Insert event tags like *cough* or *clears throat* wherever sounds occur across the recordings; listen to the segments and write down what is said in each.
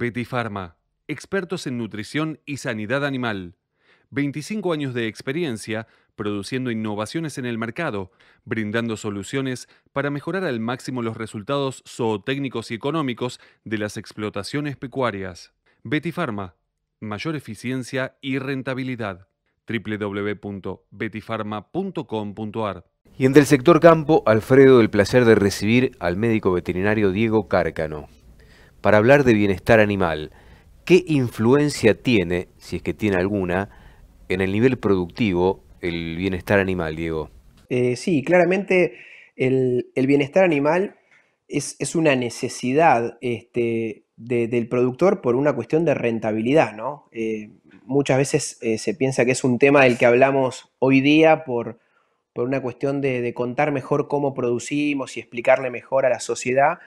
Betty expertos en nutrición y sanidad animal. 25 años de experiencia produciendo innovaciones en el mercado, brindando soluciones para mejorar al máximo los resultados zootécnicos y económicos de las explotaciones pecuarias. Betty mayor eficiencia y rentabilidad. www.betifarma.com.ar Y en el sector campo, Alfredo, el placer de recibir al médico veterinario Diego Cárcano para hablar de bienestar animal. ¿Qué influencia tiene, si es que tiene alguna, en el nivel productivo el bienestar animal, Diego? Eh, sí, claramente el, bienestar animal es, una necesidad este, del productor por una cuestión de rentabilidad, ¿no? Eh, muchas veces eh, se piensa que es un tema del que hablamos hoy día por, una cuestión de, contar mejor cómo producimos y explicarle mejor a la sociedad,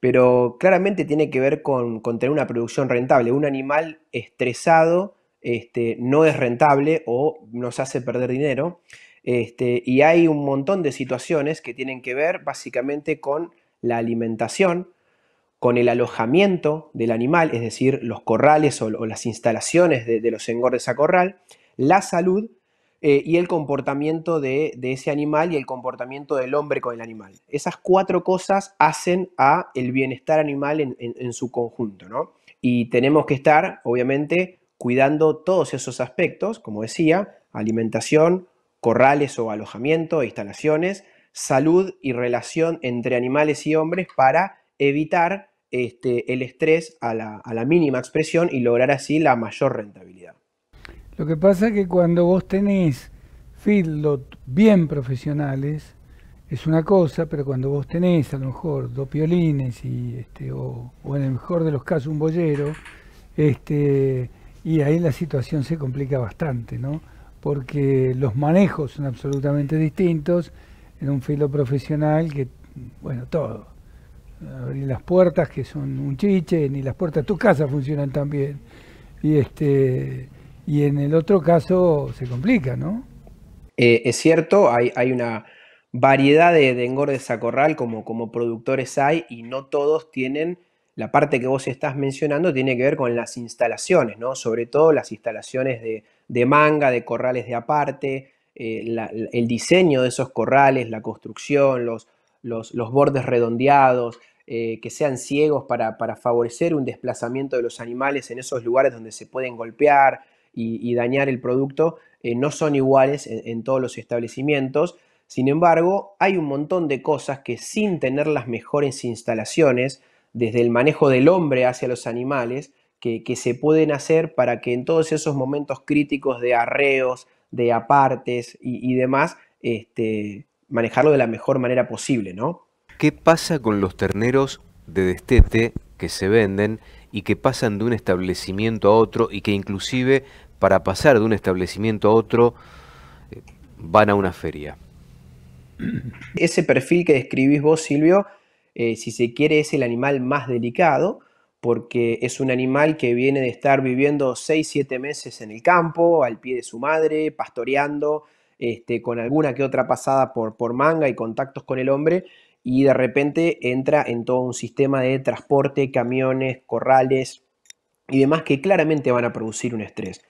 pero claramente tiene que ver con, tener una producción rentable. Un animal estresado este, no es rentable o nos hace perder dinero. Este, y hay un montón de situaciones que tienen que ver básicamente con la alimentación, con el alojamiento del animal, es decir, los corrales o, las instalaciones de los engordes a corral, la salud eh, y el comportamiento de, ese animal y el comportamiento del hombre con el animal. Esas cuatro cosas hacen a el bienestar animal en, su conjunto, Y tenemos que estar, obviamente, cuidando todos esos aspectos, como decía, alimentación, corrales o alojamiento, instalaciones, salud y relación entre animales y hombres para evitar este, el estrés a la mínima expresión y lograr así la mayor rentabilidad. Lo que pasa es que cuando vos tenés filos bien profesionales, es una cosa, pero cuando vos tenés a lo mejor dos violines y este, o, en el mejor de los casos un boyero, este, y ahí la situación se complica bastante, ¿no? Porque los manejos son absolutamente distintos en un filo profesional que, bueno, todo. Abrir las puertas que son un chiche, ni las puertas de tu casa funcionan tan bien. Y este y en el otro caso se complica, ¿no? Eh, es cierto, hay, una variedad de, engordes a corral como, como productores hay y no todos tienen, la parte que vos estás mencionando tiene que ver con las instalaciones, ¿no? Sobre todo las instalaciones de, manga, de corrales de aparte, eh, el diseño de esos corrales, la construcción, los, los, bordes redondeados, eh, que sean ciegos para, para, favorecer un desplazamiento de los animales en esos lugares donde se pueden golpear, y, dañar el producto eh, no son iguales en, todos los establecimientos. Sin embargo, hay un montón de cosas que sin tener las mejores instalaciones, desde el manejo del hombre hacia los animales, que, se pueden hacer para que en todos esos momentos críticos de arreos, de apartes y, demás, este, manejarlo de la mejor manera posible, ¿no? ¿Qué pasa con los terneros de destete que se venden y que pasan de un establecimiento a otro y que inclusive para pasar de un establecimiento a otro eh, van a una feria. *clears throat* Ese perfil que describís vos, Silvio, eh, si se quiere, es el animal más delicado porque es un animal que viene de estar viviendo 6, 7 meses en el campo, al pie de su madre, pastoreando, este, con alguna que otra pasada por manga y contactos con el hombre, y de repente entra en todo un sistema de transporte, camiones, corrales y demás que claramente van a producir un estrés.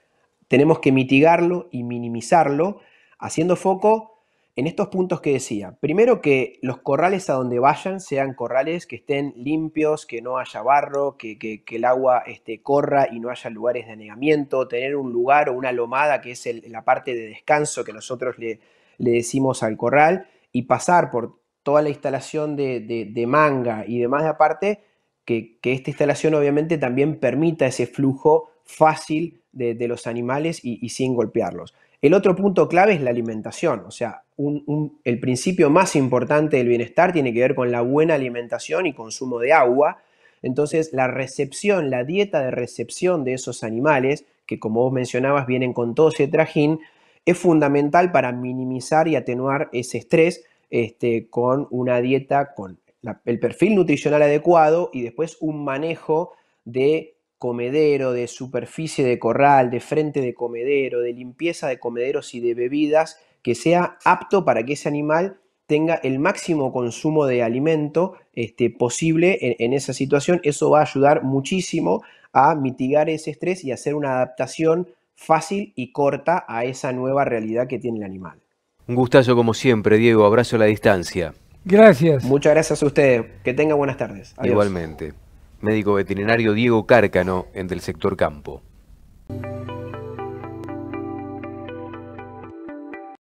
Tenemos que mitigarlo y minimizarlo haciendo foco en estos puntos que decía. Primero que los corrales a donde vayan sean corrales que estén limpios, que no haya barro, que, el agua este, corra y no haya lugares de anegamiento, tener un lugar o una lomada que es la parte de descanso que nosotros le, le decimos al corral y pasar por toda la instalación de, manga y demás de aparte, que, esta instalación obviamente también permita ese flujo fácil de, los animales y, sin golpearlos. El otro punto clave es la alimentación, o sea, el principio más importante del bienestar tiene que ver con la buena alimentación y consumo de agua, entonces la recepción, la dieta de recepción de esos animales, que como vos mencionabas vienen con todo ese trajín, es fundamental para minimizar y atenuar ese estrés este, con una dieta con el perfil nutricional adecuado y después un manejo de comedero, de superficie de corral, de frente de comedero, de limpieza de comederos y de bebidas que sea apto para que ese animal tenga el máximo consumo de alimento este, posible en, esa situación. Eso va a ayudar muchísimo a mitigar ese estrés y hacer una adaptación fácil y corta a esa nueva realidad que tiene el animal. Un gustazo como siempre, Diego. Abrazo a la distancia. Gracias. Muchas gracias a usted. Que tenga buenas tardes. Igualmente. Médico veterinario Diego Cárcano, en el sector campo.